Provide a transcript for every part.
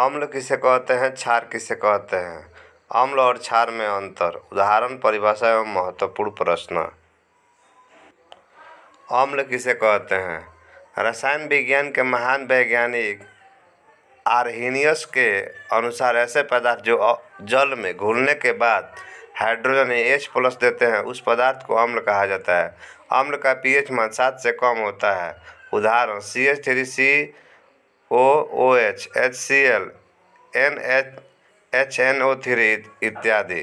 अम्ल किसे कहते हैं क्षार किसे कहते हैं अम्ल और क्षार में अंतर उदाहरण परिभाषा एवं महत्वपूर्ण प्रश्न अम्ल किसे कहते हैं रसायन विज्ञान के महान वैज्ञानिक आर्नियस के अनुसार ऐसे पदार्थ जो जल में घुलने के बाद हाइड्रोजन एच प्लस देते हैं उस पदार्थ को अम्ल कहा जाता है अम्ल का पीएच मान सात से कम होता है उदाहरण C H three C O O H H C L N H H N O three इत्यादि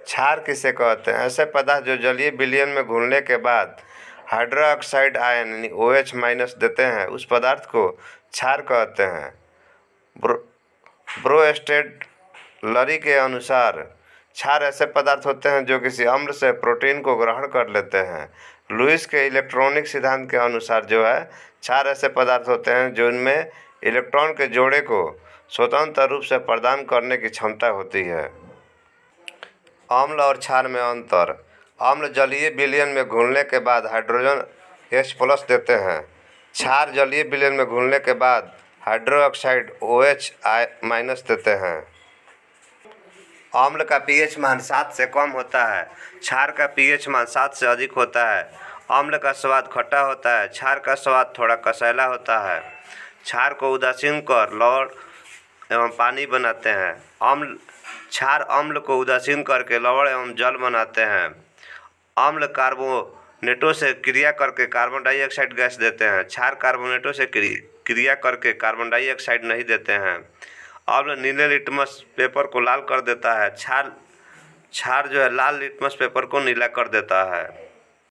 क्षार किसे कहते हैं ऐसे पदार्थ जो जलीय विलयन में घुलने के बाद हाइड्रोक्साइड आयन यानी ओ एच माइनस देते हैं उस पदार्थ को क्षार कहते हैं ब्रो लरी के अनुसार क्षार ऐसे पदार्थ होते हैं जो किसी अम्ल से प्रोटीन को ग्रहण कर लेते हैं लुइस के इलेक्ट्रॉनिक सिद्धांत के अनुसार जो है चार ऐसे पदार्थ होते हैं जो उनमें इलेक्ट्रॉन के जोड़े को स्वतंत्र रूप से प्रदान करने की क्षमता होती है अम्ल और क्षार में अंतर अम्ल जलीय बिलियन में घुलने के बाद हाइड्रोजन एच प्लस देते हैं क्षार जलीय बिलियन में घुलने के बाद hydroxide O H I minus देते हैं अम्ल का पीएच मान सात से कम होता है छार का पीएच मान सात से अधिक होता है अम्ल का स्वाद खट्टा होता है छार का स्वाद थोड़ा कसैला होता है छार को उदासीन कर लौड़ एवं पानी बनाते हैं अम्ल छार अम्ल को उदासीन करके लवड़ एवं जल बनाते हैं अम्ल कार्बोनेटों से क्रिया करके कार्बन डाइऑक्साइड गैस देते हैं छार कार्बोनेटों से क्रिया करके कार्बन डाइऑक्साइड नहीं देते हैं और नीले लिटमस पेपर को लाल कर देता है छार छार जो है लाल लिटमस पेपर को नीला कर देता है